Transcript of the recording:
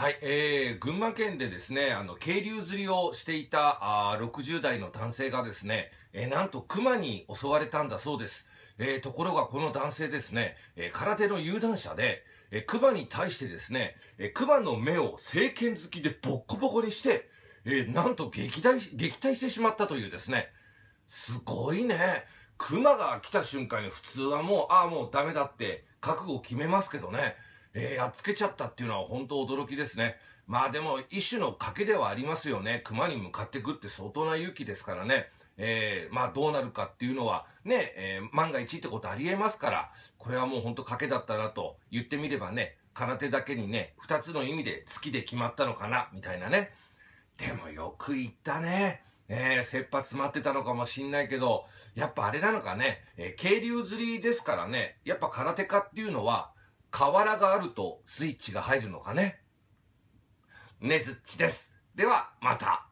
はい、えー、群馬県でですね、あの、渓流釣りをしていた、あ60代の男性がですね、えー、なんと熊に襲われたんだそうです。えー、ところがこの男性ですね、えー、空手の有段者で、えー、熊に対してですね、えー、熊の目を聖剣好きでボッコボコにして、えー、なんと撃退し、撃退してしまったというですね、すごいね。熊が来た瞬間に普通はもう、ああ、もうダメだって覚悟を決めますけどね。えー、やっつけちゃったっていうのは本当驚きですね。まあでも一種の賭けではありますよね。熊に向かってくって相当な勇気ですからね。えー、まあどうなるかっていうのはね、えー、万が一ってことありえますから、これはもうほんと賭けだったなと言ってみればね、空手だけにね、二つの意味で月で決まったのかな、みたいなね。でもよく言ったね。えー、切羽詰まってたのかもしんないけど、やっぱあれなのかね、えー、渓流釣りですからね、やっぱ空手家っていうのは、瓦があるとスイッチが入るのかね。ねずっちです。では、また。